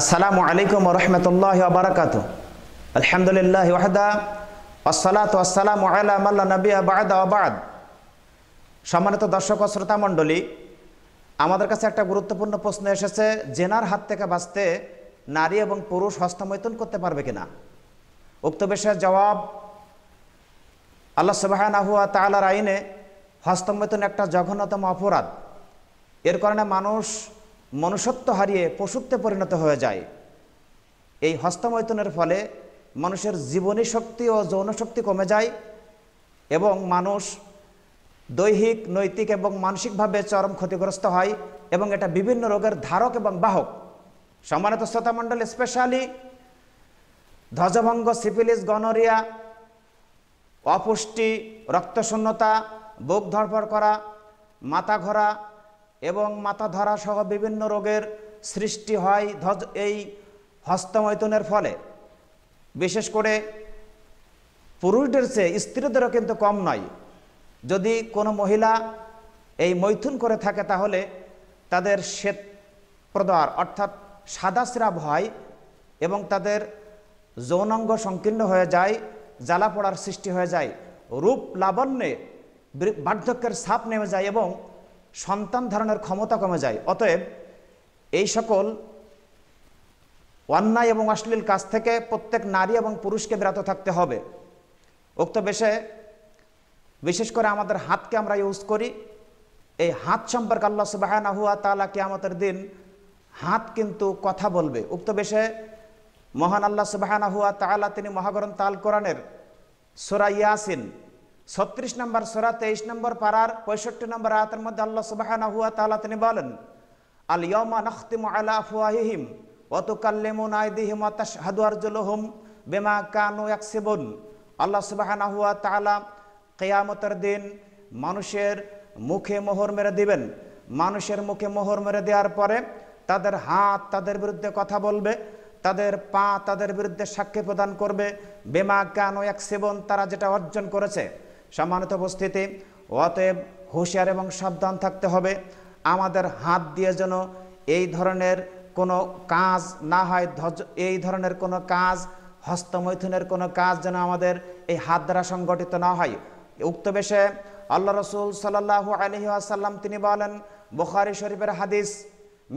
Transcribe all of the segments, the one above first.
আসসালামু আলাইকুম রহমতুল্লাহ বারাকাত আলহামদুলিল্লাহ ওয়াহদা আসসালাত আসসালামু আলাম আল্লাহ নবী আবাদ আবাদ সম্মানিত দর্শক ও শ্রোতা মণ্ডলী আমাদের কাছে একটা গুরুত্বপূর্ণ প্রশ্ন এসেছে জেনার হাত থেকে বাঁচতে নারী এবং পুরুষ হস্তমৈথুন করতে পারবে কিনা উক্ত বিষয়ের জবাব আল্লাহ সুবাহানাহুয়া তালার আইনে হস্তমৈথুন একটা জঘন্যতম অপরাধ এর কারণে মানুষ মনুষ্যত্ব হারিয়ে পশুত্বে পরিণত হয়ে যায় এই হস্তমৈথুনের ফলে মানুষের জীবনী শক্তি ও যৌন শক্তি কমে যায় এবং মানুষ দৈহিক নৈতিক এবং মানসিকভাবে চরম ক্ষতিগ্রস্ত হয় এবং এটা বিভিন্ন রোগের ধারক এবং বাহক সম্মানিত শ্রোতামণ্ডল স্পেশালি ধ্বজভঙ্গ সিপিলিস গনোরিয়া অপুষ্টি রক্তশূন্যতা বুক ধরফর করা মাথা ঘোরা এবং মাথা ধরা সহ বিভিন্ন রোগের সৃষ্টি হয় এই হস্তমৈথুনের ফলে বিশেষ করে পুরুষদের চেয়ে স্ত্রীদেরও কিন্তু কম নয় যদি কোনো মহিলা এই মৈথুন করে থাকে তাহলে তাদের শ্বেত প্রদার অর্থাৎ সাদা স্রাব হয় এবং তাদের যৌনাঙ্গ সংকীর্ণ হয়ে যায় জ্বালা পড়ার সৃষ্টি হয়ে যায় রূপ লাবণ্যে বার্ধক্যের ছাপ নেমে যায় এবং সন্তান ধারণের ক্ষমতা কমে যায় অতএব এই সকল অন্যায় এবং অশ্লীল কাজ থেকে প্রত্যেক নারী এবং পুরুষকে বিরত থাকতে হবে উক্ত বেশে বিশেষ করে আমাদের হাতকে আমরা ইউজ করি এই হাত সম্পর্কে আল্লাহ সুবাহানা হুয়া তালা আমাদের দিন হাত কিন্তু কথা বলবে উক্ত বেশে মহান আল্লাহ সুবাহানা হুয়া তালা তিনি মহাগরণ তাল কোরআনের সোরা ইয়াসিন ছত্রিশ নম্বর সোরা তেইশ নম্বর পাড়ার পঁয়ষট্টি নম্বর আয়াতের মধ্যে আল্লাহ তালা তিনি বলেন আল ইয়মা নখতিম আলা আফওয়াহিহিম অতুকাল্লেমুন আইদিহিম তাশহাদু আরজুলুহুম বিমা কানু ইয়াকসিবুন আল্লাহ সুবহানাহু হুয়া তাআলা কিয়ামতের দিন মানুষের মুখে মোহর মেরে দিবেন মানুষের মুখে মোহর মেরে দেওয়ার পরে তাদের হাত তাদের বিরুদ্ধে কথা বলবে তাদের পা তাদের বিরুদ্ধে সাক্ষী প্রদান করবে বেমা এক সেবন তারা যেটা অর্জন করেছে সম্মানিত উপস্থিতি অতএব হুঁশিয়ার এবং সাবধান থাকতে হবে আমাদের হাত দিয়ে যেন এই ধরনের কোনো কাজ না হয় এই ধরনের কোনো কাজ হস্তমৈথুনের কোনো কাজ যেন আমাদের এই হাত দ্বারা সংগঠিত না হয় উক্ত বেশে আল্লাহ রসুল সাল্লাহ আলহি আসাল্লাম তিনি বলেন বুখারি শরীফের হাদিস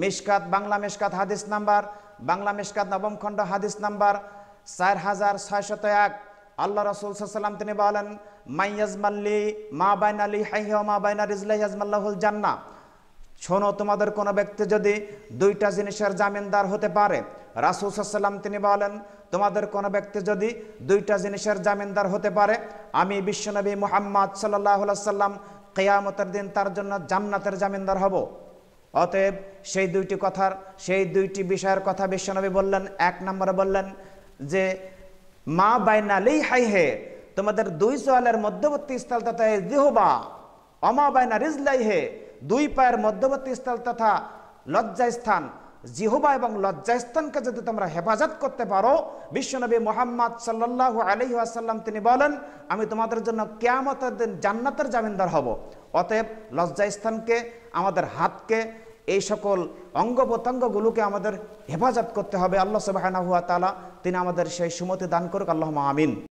মিসকাত বাংলা মিসকাত হাদিস নাম্বার বাংলা মিসকাত নবম খণ্ড হাদিস নাম্বার চার হাজার ছয়শত এক আল্লাহ রসুল সাল্লাম তিনি বলেন মাইয়াজমাল্লি মা বাইন আলী হাইয়া মা বাইনা রিজলাই হাজমাল্লাহুল জান্না শোনো তোমাদের কোনো ব্যক্তি যদি দুইটা জিনিসের জামিনদার হতে পারে রাসুল সাল্লাম তিনি বলেন তোমাদের কোনো ব্যক্তি যদি দুইটা জিনিসের জামিনদার হতে পারে আমি বিশ্বনবী মোহাম্মদ সাল্লাহ সাল্লাম কেয়ামতের দিন তার জন্য জান্নাতের জামিনদার হব অতএব সেই দুইটি কথার সেই দুইটি বিষয়ের কথা বিশ্বনবী বললেন এক নম্বরে বললেন যে মা বাইনালি হাই হে তোমাদের দুই সোয়ালের মধ্যবর্তী স্থল তথা জিহবা অমাবায়না রিজলাই হে দুই পায়ের মধ্যবর্তী স্থল তথা স্থান জিহবা এবং স্থানকে যদি তোমরা হেফাজত করতে পারো বিশ্বনবী মোহাম্মদ সাল্লাহ আলি আসাল্লাম তিনি বলেন আমি তোমাদের জন্য কেয়ামতের দিন জান্নাতের জামিনদার হব অতএব স্থানকে আমাদের হাতকে এই সকল অঙ্গ প্রত্যঙ্গগুলোকে আমাদের হেফাজত করতে হবে আল্লাহ সবাহ তিনি আমাদের সেই সুমতি দান করুক আল্লাহ আমিন